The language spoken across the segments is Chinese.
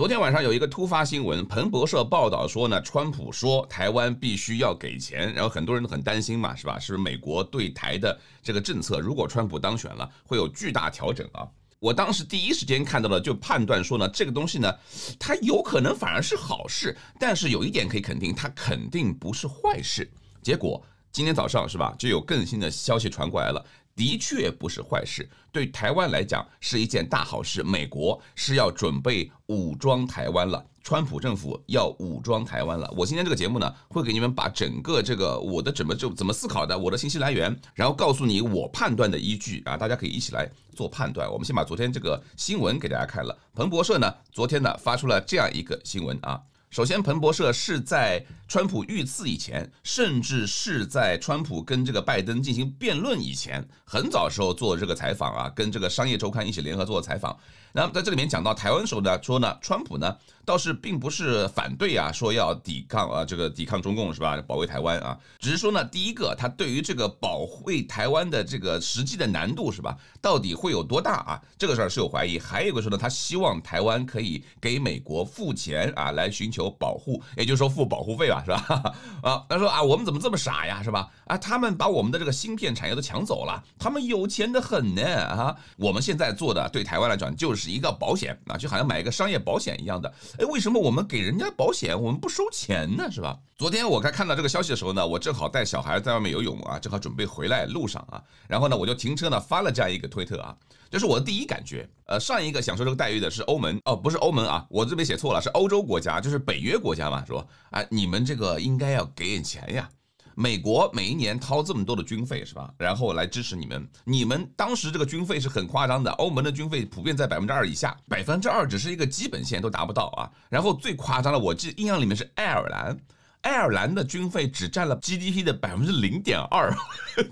昨天晚上有一个突发新闻，彭博社报道说呢，川普说台湾必须要给钱，然后很多人都很担心嘛，是吧？是不是美国对台的这个政策，如果川普当选了，会有巨大调整啊？我当时第一时间看到了，就判断说呢，这个东西呢，它有可能反而是好事，但是有一点可以肯定，它肯定不是坏事。结果今天早上是吧，就有更新的消息传过来了。的确不是坏事，对台湾来讲是一件大好事。美国是要准备武装台湾了，川普政府要武装台湾了。我今天这个节目呢，会给你们把整个这个我的怎么就怎么思考的，我的信息来源，然后告诉你我判断的依据啊，大家可以一起来做判断。我们先把昨天这个新闻给大家看了，彭博社呢昨天呢发出了这样一个新闻啊。首先，彭博社是在川普遇刺以前，甚至是在川普跟这个拜登进行辩论以前，很早时候做这个采访啊，跟这个商业周刊一起联合做的采访。那么在这里面讲到台湾时候呢，说呢，川普呢。倒是并不是反对啊，说要抵抗啊，这个抵抗中共是吧？保卫台湾啊，只是说呢，第一个他对于这个保卫台湾的这个实际的难度是吧？到底会有多大啊？这个事儿是有怀疑。还有个说呢，他希望台湾可以给美国付钱啊，来寻求保护，也就是说付保护费吧，是吧？啊，他说啊，我们怎么这么傻呀，是吧？啊，他们把我们的这个芯片产业都抢走了，他们有钱的很呢，啊！我们现在做的对台湾来讲就是一个保险啊，就好像买一个商业保险一样的。哎，为什么我们给人家保险，我们不收钱呢？是吧？昨天我刚看到这个消息的时候呢，我正好带小孩在外面游泳啊，正好准备回来路上啊，然后呢，我就停车呢发了这样一个推特啊，这是我的第一感觉。呃，上一个享受这个待遇的是欧盟哦，不是欧盟啊，我这边写错了，是欧洲国家，就是北约国家嘛，是吧？哎，你们这个应该要给点钱呀。美国每一年掏这么多的军费是吧？然后来支持你们，你们当时这个军费是很夸张的。欧盟的军费普遍在百分之二以下，百分之二只是一个基本线都达不到啊。然后最夸张的，我记印象里面是爱尔兰，爱尔兰的军费只占了 GDP 的百分之零点二，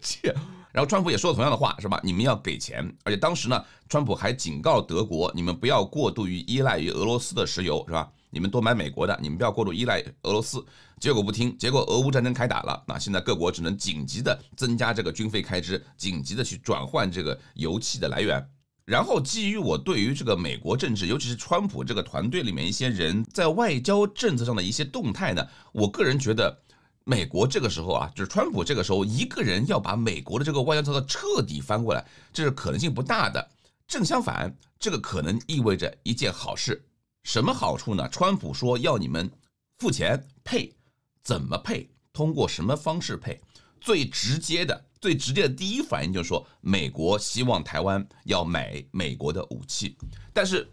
切。然后川普也说了同样的话是吧？你们要给钱，而且当时呢，川普还警告德国，你们不要过度于依赖于俄罗斯的石油是吧？你们多买美国的，你们不要过度依赖俄罗斯。结果不听，结果俄乌战争开打了。那现在各国只能紧急的增加这个军费开支，紧急的去转换这个油气的来源。然后基于我对于这个美国政治，尤其是川普这个团队里面一些人在外交政策上的一些动态呢，我个人觉得，美国这个时候啊，就是川普这个时候一个人要把美国的这个外交政策彻底翻过来，这是可能性不大的。正相反，这个可能意味着一件好事。什么好处呢？川普说要你们付钱配，怎么配？通过什么方式配？最直接的，最直接的第一反应就是说，美国希望台湾要买美国的武器。但是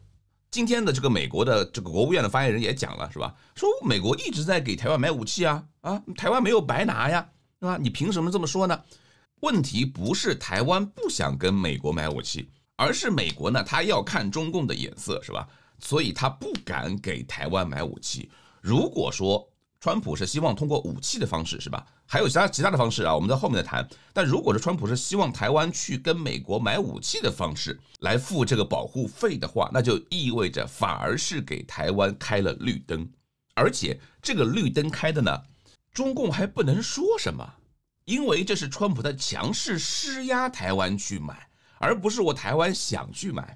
今天的这个美国的这个国务院的发言人也讲了，是吧？说美国一直在给台湾买武器啊啊，台湾没有白拿呀，是吧？你凭什么这么说呢？问题不是台湾不想跟美国买武器，而是美国呢，他要看中共的眼色，是吧？所以他不敢给台湾买武器。如果说川普是希望通过武器的方式，是吧？还有其他其他的方式啊，我们在后面再谈。但如果说川普是希望台湾去跟美国买武器的方式来付这个保护费的话，那就意味着反而是给台湾开了绿灯，而且这个绿灯开的呢，中共还不能说什么，因为这是川普在强势施压台湾去买，而不是我台湾想去买。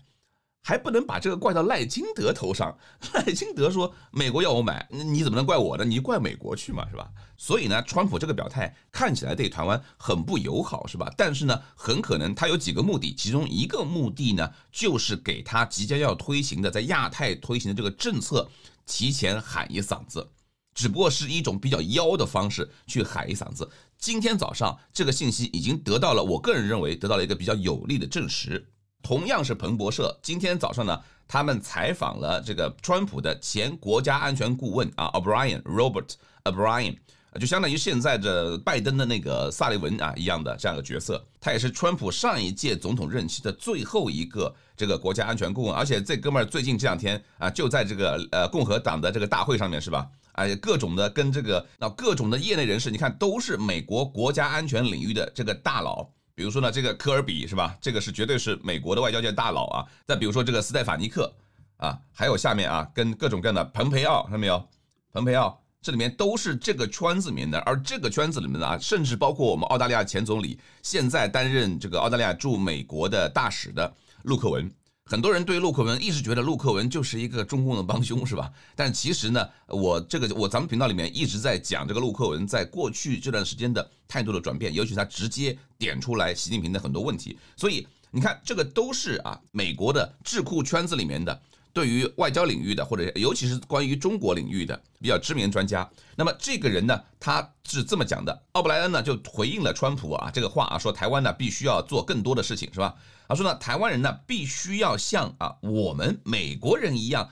还不能把这个怪到赖清德头上。赖清德说：“美国要我买，你怎么能怪我呢？你怪美国去嘛，是吧？”所以呢，川普这个表态看起来对台湾很不友好，是吧？但是呢，很可能他有几个目的，其中一个目的呢，就是给他即将要推行的在亚太推行的这个政策提前喊一嗓子，只不过是一种比较妖的方式去喊一嗓子。今天早上这个信息已经得到了，我个人认为得到了一个比较有力的证实。同样是彭博社，今天早上呢，他们采访了这个川普的前国家安全顾问啊，O'Brien Robert O'Brien，就相当于现在的拜登的那个萨利文啊一样的这样的角色，他也是川普上一届总统任期的最后一个这个国家安全顾问，而且这哥们儿最近这两天啊就在这个呃共和党的这个大会上面是吧？啊，各种的跟这个那各种的业内人士，你看都是美国国家安全领域的这个大佬。比如说呢，这个科尔比是吧？这个是绝对是美国的外交界大佬啊。再比如说这个斯戴法尼克啊，还有下面啊，跟各种各样的彭佩奥，看到没有？彭佩奥，这里面都是这个圈子里面的，而这个圈子里面的啊，甚至包括我们澳大利亚前总理，现在担任这个澳大利亚驻美国的大使的陆克文。很多人对陆克文一直觉得陆克文就是一个中共的帮凶，是吧？但其实呢，我这个我咱们频道里面一直在讲这个陆克文在过去这段时间的态度的转变，尤其他直接点出来习近平的很多问题。所以你看，这个都是啊，美国的智库圈子里面的对于外交领域的，或者尤其是关于中国领域的比较知名专家。那么这个人呢，他是这么讲的：奥布莱恩呢就回应了川普啊这个话啊，说台湾呢必须要做更多的事情，是吧？他说呢，台湾人呢必须要像啊我们美国人一样，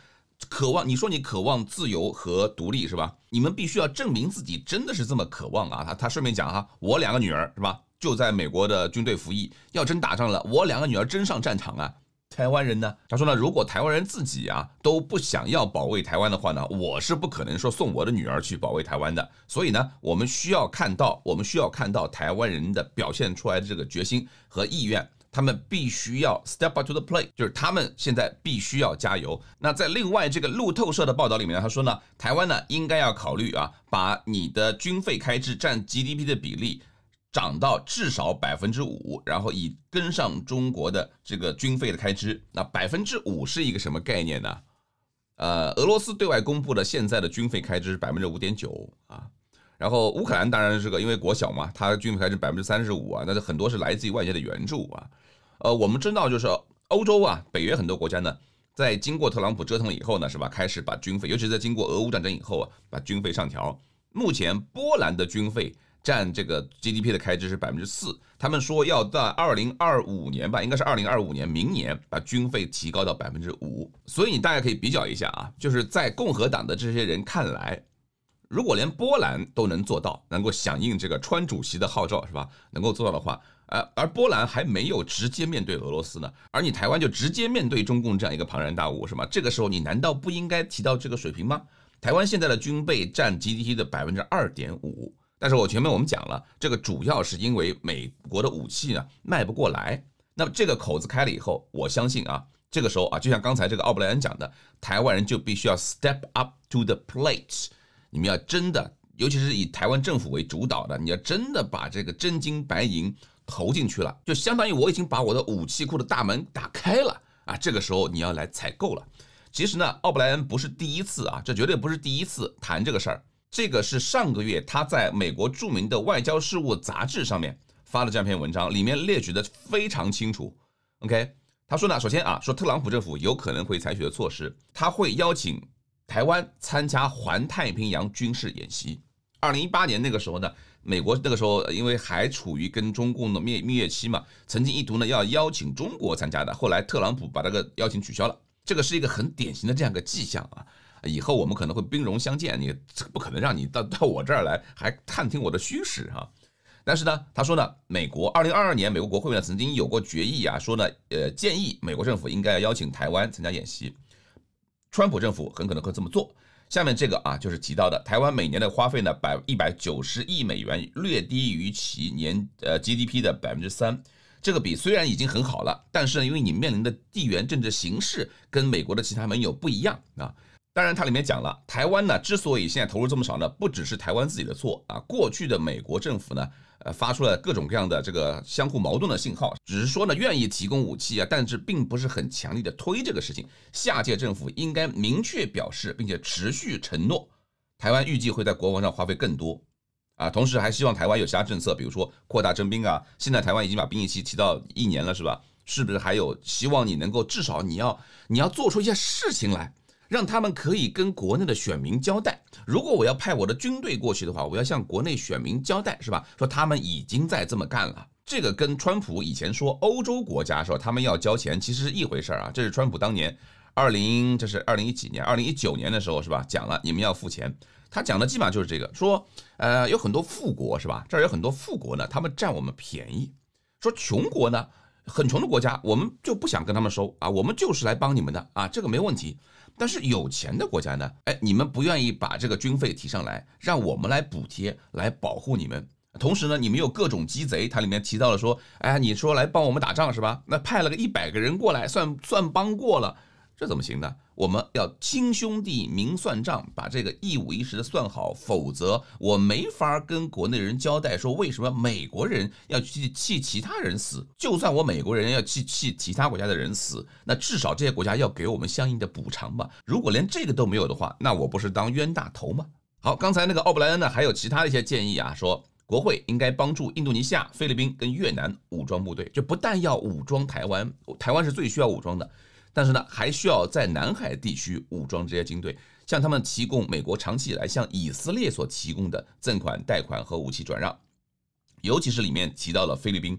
渴望你说你渴望自由和独立是吧？你们必须要证明自己真的是这么渴望啊！他他顺便讲哈，我两个女儿是吧，就在美国的军队服役，要真打仗了，我两个女儿真上战场啊！台湾人呢？他说呢，如果台湾人自己啊都不想要保卫台湾的话呢，我是不可能说送我的女儿去保卫台湾的。所以呢，我们需要看到，我们需要看到台湾人的表现出来的这个决心和意愿。他们必须要 step up to the plate，就是他们现在必须要加油。那在另外这个路透社的报道里面，他说呢，台湾呢应该要考虑啊，把你的军费开支占 GDP 的比例涨到至少百分之五，然后以跟上中国的这个军费的开支。那百分之五是一个什么概念呢？呃，俄罗斯对外公布的现在的军费开支百分之五点九啊，然后乌克兰当然这个因为国小嘛，它军费开支百分之三十五啊，那是很多是来自于外界的援助啊。呃，我们知道，就是欧洲啊，北约很多国家呢，在经过特朗普折腾了以后呢，是吧？开始把军费，尤其是在经过俄乌战争以后啊，把军费上调。目前波兰的军费占这个 GDP 的开支是百分之四，他们说要在二零二五年吧，应该是二零二五年明年把军费提高到百分之五。所以大家可以比较一下啊，就是在共和党的这些人看来，如果连波兰都能做到，能够响应这个川主席的号召，是吧？能够做到的话。呃，而波兰还没有直接面对俄罗斯呢，而你台湾就直接面对中共这样一个庞然大物，是吗？这个时候你难道不应该提到这个水平吗？台湾现在的军备占 GDP 的百分之二点五，但是我前面我们讲了，这个主要是因为美国的武器呢卖不过来。那么这个口子开了以后，我相信啊，这个时候啊，就像刚才这个奥布莱恩讲的，台湾人就必须要 step up to the plate，你们要真的，尤其是以台湾政府为主导的，你要真的把这个真金白银。投进去了，就相当于我已经把我的武器库的大门打开了啊！这个时候你要来采购了。其实呢，奥布莱恩不是第一次啊，这绝对不是第一次谈这个事儿。这个是上个月他在美国著名的外交事务杂志上面发了这样一篇文章，里面列举的非常清楚。OK，他说呢，首先啊，说特朗普政府有可能会采取的措施，他会邀请台湾参加环太平洋军事演习。二零一八年那个时候呢，美国那个时候因为还处于跟中共的蜜蜜月期嘛，曾经意图呢要邀请中国参加的，后来特朗普把这个邀请取消了，这个是一个很典型的这样一个迹象啊。以后我们可能会兵戎相见，你不可能让你到到我这儿来还探听我的虚实哈。但是呢，他说呢，美国二零二二年美国国会呢曾经有过决议啊，说呢，呃，建议美国政府应该要邀请台湾参加演习，川普政府很可能会这么做。下面这个啊，就是提到的台湾每年的花费呢，百一百九十亿美元，略低于其年呃 GDP 的百分之三。这个比虽然已经很好了，但是呢，因为你面临的地缘政治形势跟美国的其他盟友不一样啊。当然，它里面讲了，台湾呢之所以现在投入这么少呢，不只是台湾自己的错啊。过去的美国政府呢，呃，发出了各种各样的这个相互矛盾的信号，只是说呢，愿意提供武器啊，但是并不是很强力的推这个事情。下届政府应该明确表示，并且持续承诺，台湾预计会在国防上花费更多啊，同时还希望台湾有其他政策，比如说扩大征兵啊。现在台湾已经把兵役期提到一年了，是吧？是不是还有希望你能够至少你要你要做出一些事情来？让他们可以跟国内的选民交代：，如果我要派我的军队过去的话，我要向国内选民交代，是吧？说他们已经在这么干了。这个跟川普以前说欧洲国家说他们要交钱，其实是一回事儿啊。这是川普当年二零，这是二零一几年，二零一九年的时候，是吧？讲了，你们要付钱。他讲的基本上就是这个：，说呃，有很多富国是吧？这儿有很多富国呢，他们占我们便宜。说穷国呢，很穷的国家，我们就不想跟他们收啊，我们就是来帮你们的啊，这个没问题。但是有钱的国家呢？哎，你们不愿意把这个军费提上来，让我们来补贴来保护你们。同时呢，你们有各种鸡贼。它里面提到了说，哎，你说来帮我们打仗是吧？那派了个一百个人过来，算算帮过了。这怎么行呢？我们要亲兄弟明算账，把这个一五一十的算好，否则我没法跟国内人交代，说为什么美国人要去气其他人死？就算我美国人要去气其他国家的人死，那至少这些国家要给我们相应的补偿吧。如果连这个都没有的话，那我不是当冤大头吗？好，刚才那个奥布莱恩呢，还有其他的一些建议啊，说国会应该帮助印度尼西亚、菲律宾跟越南武装部队，就不但要武装台湾，台湾是最需要武装的。但是呢，还需要在南海地区武装这些军队，向他们提供美国长期以来向以色列所提供的赠款、贷款和武器转让，尤其是里面提到了菲律宾。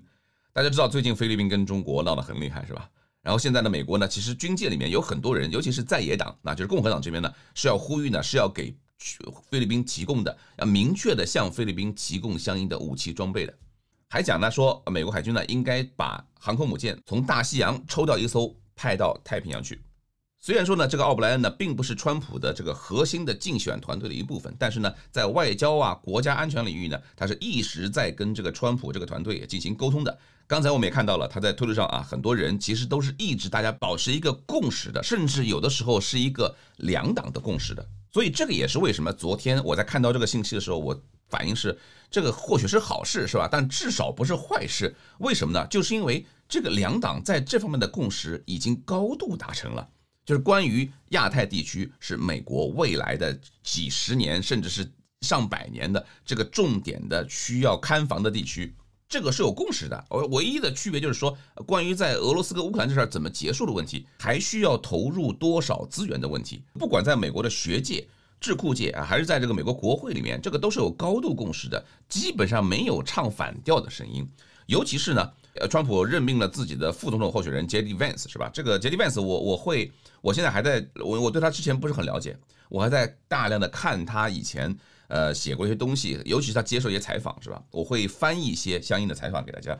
大家知道，最近菲律宾跟中国闹得很厉害，是吧？然后现在呢，美国呢，其实军界里面有很多人，尤其是在野党，那就是共和党这边呢，是要呼吁呢，是要给菲律宾提供的，要明确的向菲律宾提供相应的武器装备的。还讲呢，说美国海军呢，应该把航空母舰从大西洋抽调一艘。派到太平洋去，虽然说呢，这个奥布莱恩呢并不是川普的这个核心的竞选团队的一部分，但是呢，在外交啊、国家安全领域呢，他是一直在跟这个川普这个团队进行沟通的。刚才我们也看到了，他在推特上啊，很多人其实都是一直大家保持一个共识的，甚至有的时候是一个两党的共识的。所以这个也是为什么昨天我在看到这个信息的时候，我。反应是，这个或许是好事，是吧？但至少不是坏事。为什么呢？就是因为这个两党在这方面的共识已经高度达成了，就是关于亚太地区是美国未来的几十年甚至是上百年的这个重点的需要看防的地区，这个是有共识的。呃，唯一的区别就是说，关于在俄罗斯跟乌克兰这事儿怎么结束的问题，还需要投入多少资源的问题，不管在美国的学界。智库界啊，还是在这个美国国会里面，这个都是有高度共识的，基本上没有唱反调的声音。尤其是呢，呃，川普任命了自己的副总统候选人 J.D. Vance 是吧？这个 J.D. Vance，我我会，我现在还在，我我对他之前不是很了解，我还在大量的看他以前呃写过一些东西，尤其是他接受一些采访是吧？我会翻译一些相应的采访给大家。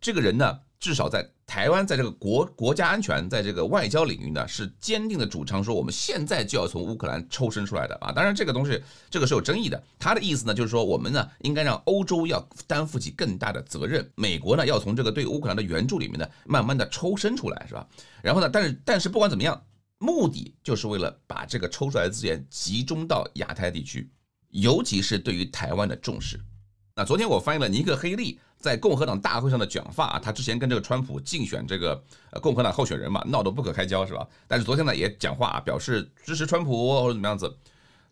这个人呢，至少在台湾，在这个国国家安全，在这个外交领域呢，是坚定的主张说，我们现在就要从乌克兰抽身出来的啊。当然，这个东西这个是有争议的。他的意思呢，就是说我们呢，应该让欧洲要担负起更大的责任，美国呢，要从这个对乌克兰的援助里面呢，慢慢的抽身出来，是吧？然后呢，但是但是不管怎么样，目的就是为了把这个抽出来的资源集中到亚太地区，尤其是对于台湾的重视。那昨天我翻译了尼克黑利在共和党大会上的讲话，他之前跟这个川普竞选这个共和党候选人嘛，闹得不可开交是吧？但是昨天呢也讲话啊，表示支持川普或者怎么样子。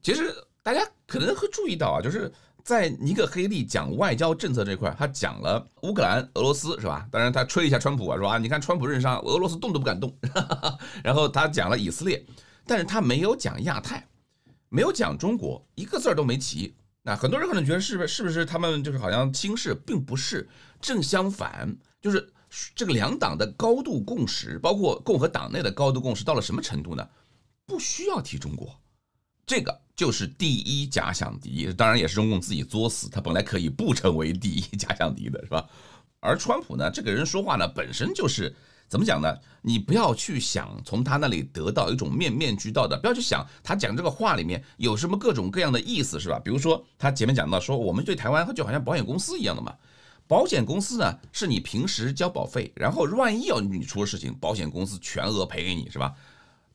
其实大家可能会注意到啊，就是在尼克黑利讲外交政策这块，他讲了乌克兰、俄罗斯是吧？当然他吹一下川普啊，说啊你看川普任上，俄罗斯动都不敢动。然后他讲了以色列，但是他没有讲亚太，没有讲中国，一个字儿都没提。那很多人可能觉得是不是不是他们就是好像轻视，并不是正相反，就是这个两党的高度共识，包括共和党内的高度共识，到了什么程度呢？不需要提中国，这个就是第一假想敌。当然也是中共自己作死，他本来可以不成为第一假想敌的，是吧？而川普呢，这个人说话呢本身就是。怎么讲呢？你不要去想从他那里得到一种面面俱到的，不要去想他讲这个话里面有什么各种各样的意思，是吧？比如说他前面讲到说，我们对台湾就好像保险公司一样的嘛。保险公司呢，是你平时交保费，然后万一要你出事情，保险公司全额赔给你，是吧？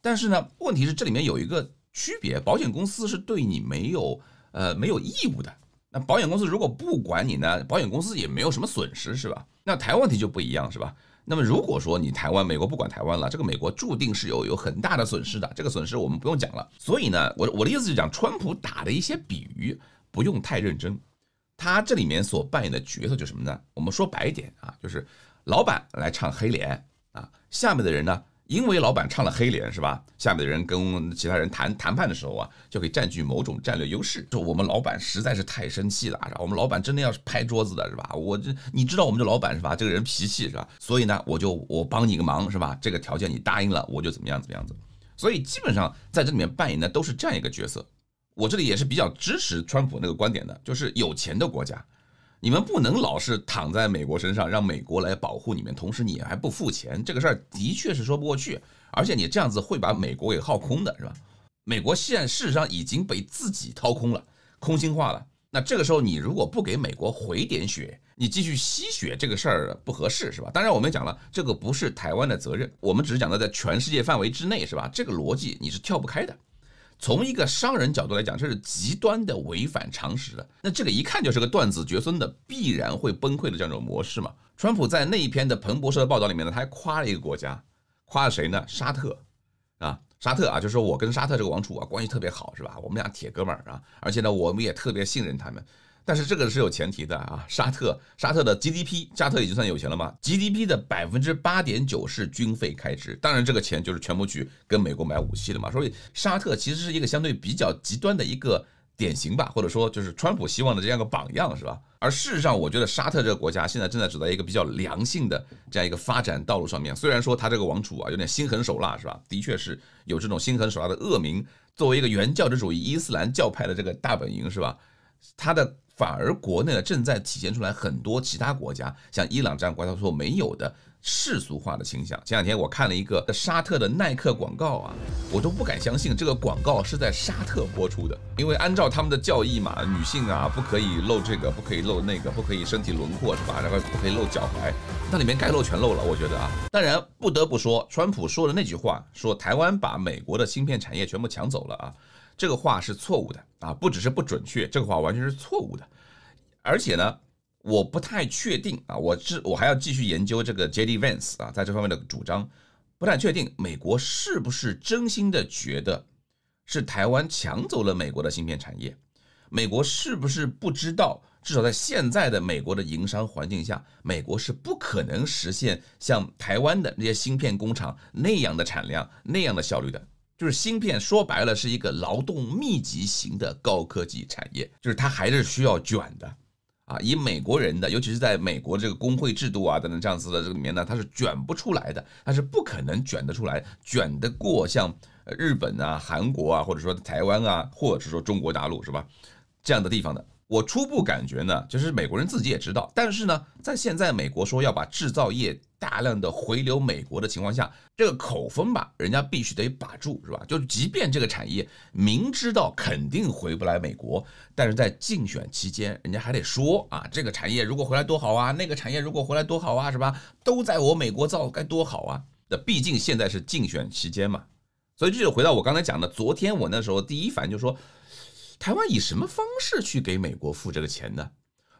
但是呢，问题是这里面有一个区别，保险公司是对你没有呃没有义务的。那保险公司如果不管你呢，保险公司也没有什么损失，是吧？那台湾问题就不一样，是吧？那么如果说你台湾美国不管台湾了，这个美国注定是有有很大的损失的，这个损失我们不用讲了。所以呢，我我的意思是讲，川普打的一些比喻不用太认真，他这里面所扮演的角色就什么呢？我们说白一点啊，就是老板来唱黑脸啊，下面的人呢？因为老板唱了黑脸是吧？下面的人跟其他人谈谈判的时候啊，就可以占据某种战略优势。就我们老板实在是太生气了，然我们老板真的要是拍桌子的是吧？我这你知道我们这老板是吧？这个人脾气是吧？所以呢，我就我帮你个忙是吧？这个条件你答应了，我就怎么样怎么样子。所以基本上在这里面扮演的都是这样一个角色。我这里也是比较支持川普那个观点的，就是有钱的国家。你们不能老是躺在美国身上，让美国来保护你们，同时你还不付钱，这个事儿的确是说不过去。而且你这样子会把美国给耗空的，是吧？美国现事实上已经被自己掏空了，空心化了。那这个时候你如果不给美国回点血，你继续吸血这个事儿不合适，是吧？当然我们讲了，这个不是台湾的责任，我们只是讲的在全世界范围之内，是吧？这个逻辑你是跳不开的。从一个商人角度来讲，这是极端的违反常识的。那这个一看就是个断子绝孙的，必然会崩溃的这样一种模式嘛。川普在那一篇的彭博社的报道里面呢，他还夸了一个国家，夸了谁呢？沙特啊，沙特啊，就说我跟沙特这个王储啊关系特别好，是吧？我们俩铁哥们儿啊，而且呢，我们也特别信任他们。但是这个是有前提的啊，沙特，沙特的 GDP，沙特已经算有钱了吗？GDP 的百分之八点九是军费开支，当然这个钱就是全部去跟美国买武器了嘛。所以沙特其实是一个相对比较极端的一个典型吧，或者说就是川普希望的这样一个榜样是吧？而事实上，我觉得沙特这个国家现在正在走在一个比较良性的这样一个发展道路上面。虽然说他这个王储啊有点心狠手辣是吧？的确是有这种心狠手辣的恶名。作为一个原教旨主义伊斯兰教派的这个大本营是吧？他的。反而国内呢正在体现出来很多其他国家像伊朗这样国家所没有的世俗化的倾向。前两天我看了一个沙特的耐克广告啊，我都不敢相信这个广告是在沙特播出的，因为按照他们的教义嘛，女性啊不可以露这个，不可以露那个，不可以身体轮廓是吧？然后不可以露脚踝，那里面该露全露了。我觉得啊，当然不得不说，川普说的那句话，说台湾把美国的芯片产业全部抢走了啊。这个话是错误的啊，不只是不准确，这个话完全是错误的，而且呢，我不太确定啊，我是我还要继续研究这个 J.D. Vance 啊，在这方面的主张，不太确定美国是不是真心的觉得是台湾抢走了美国的芯片产业，美国是不是不知道，至少在现在的美国的营商环境下，美国是不可能实现像台湾的那些芯片工厂那样的产量、那样的效率的。就是芯片，说白了是一个劳动密集型的高科技产业，就是它还是需要卷的，啊，以美国人的，尤其是在美国这个工会制度啊等等这样子的这里面呢，它是卷不出来的，它是不可能卷得出来，卷得过像日本啊、韩国啊，或者说台湾啊，或者说中国大陆是吧这样的地方的。我初步感觉呢，就是美国人自己也知道，但是呢，在现在美国说要把制造业。大量的回流美国的情况下，这个口风吧，人家必须得把住，是吧？就即便这个产业明知道肯定回不来美国，但是在竞选期间，人家还得说啊，这个产业如果回来多好啊，那个产业如果回来多好啊，是吧？都在我美国造该多好啊。那毕竟现在是竞选期间嘛，所以这就回到我刚才讲的，昨天我那时候第一反应就说，台湾以什么方式去给美国付这个钱呢？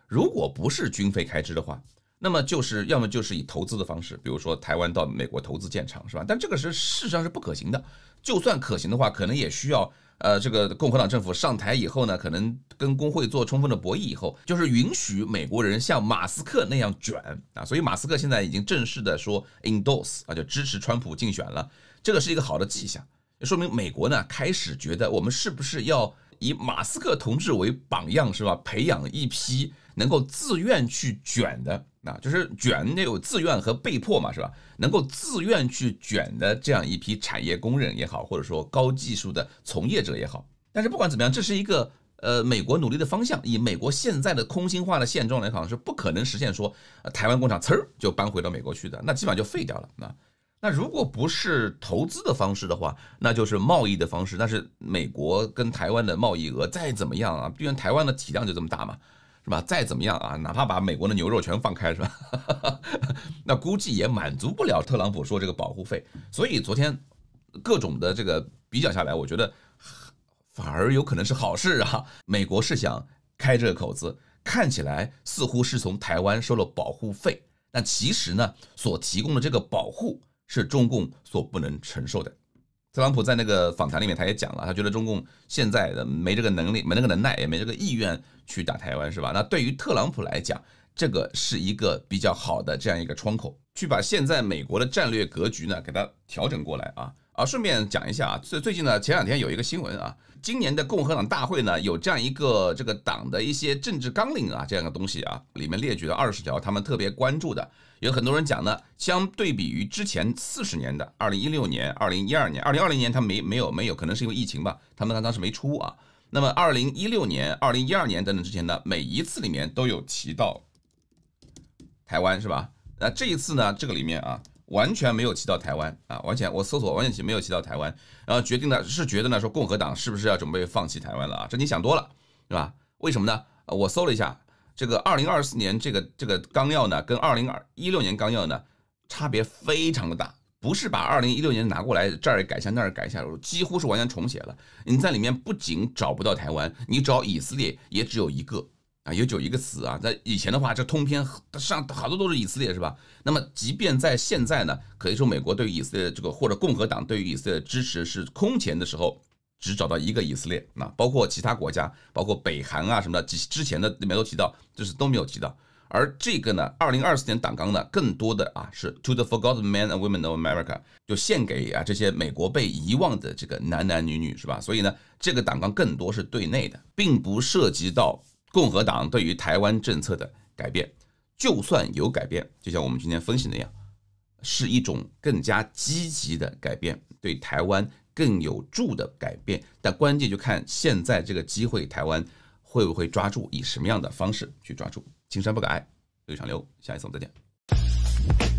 如果不是军费开支的话。那么就是要么就是以投资的方式，比如说台湾到美国投资建厂，是吧？但这个是事实上是不可行的。就算可行的话，可能也需要呃，这个共和党政府上台以后呢，可能跟工会做充分的博弈以后，就是允许美国人像马斯克那样卷啊。所以马斯克现在已经正式的说 endorse 啊，就支持川普竞选了。这个是一个好的迹象，说明美国呢开始觉得我们是不是要以马斯克同志为榜样，是吧？培养一批能够自愿去卷的。啊，就是卷得有自愿和被迫嘛，是吧？能够自愿去卷的这样一批产业工人也好，或者说高技术的从业者也好，但是不管怎么样，这是一个呃美国努力的方向。以美国现在的空心化的现状来讲，是不可能实现说台湾工厂呲儿就搬回到美国去的，那基本上就废掉了。那那如果不是投资的方式的话，那就是贸易的方式。但是美国跟台湾的贸易额再怎么样啊，毕竟台湾的体量就这么大嘛。是吧？再怎么样啊，哪怕把美国的牛肉全放开，是吧？那估计也满足不了特朗普说这个保护费。所以昨天各种的这个比较下来，我觉得反而有可能是好事啊。美国是想开这个口子，看起来似乎是从台湾收了保护费，但其实呢，所提供的这个保护是中共所不能承受的。特朗普在那个访谈里面，他也讲了，他觉得中共现在的没这个能力，没那个能耐，也没这个意愿去打台湾，是吧？那对于特朗普来讲，这个是一个比较好的这样一个窗口，去把现在美国的战略格局呢给它调整过来啊啊！顺便讲一下啊，最最近呢，前两天有一个新闻啊，今年的共和党大会呢有这样一个这个党的一些政治纲领啊，这样的东西啊，里面列举了二十条他们特别关注的。有很多人讲呢，相对比于之前四十年的，二零一六年、二零一二年、二零二零年，他没没有没有，可能是因为疫情吧，他们当时没出啊。那么二零一六年、二零一二年等等之前呢，每一次里面都有提到台湾是吧？那这一次呢，这个里面啊完全没有提到台湾啊，完全我搜索完全是没有提到台湾，然后决定呢是觉得呢说共和党是不是要准备放弃台湾了啊？这你想多了是吧？为什么呢？我搜了一下。这个二零二四年这个这个纲要呢，跟二零二一六年纲要呢差别非常的大，不是把二零一六年拿过来这儿改一下那儿改一下，几乎是完全重写了。你在里面不仅找不到台湾，你找以色列也只有一个啊，有就一个词啊。在以前的话，这通篇上好多都是以色列是吧？那么即便在现在呢，可以说美国对以色列这个或者共和党对于以色列支持是空前的时候。只找到一个以色列，那包括其他国家，包括北韩啊什么的，之之前的里面都提到，就是都没有提到。而这个呢，二零二四年党纲呢，更多的啊是 To the Forgotten Men and Women of America，就献给啊这些美国被遗忘的这个男男女女，是吧？所以呢，这个党纲更多是对内的，并不涉及到共和党对于台湾政策的改变。就算有改变，就像我们今天分析那样，是一种更加积极的改变对台湾。更有助的改变，但关键就看现在这个机会，台湾会不会抓住，以什么样的方式去抓住？青山不改，绿水长流。下一次我们再见。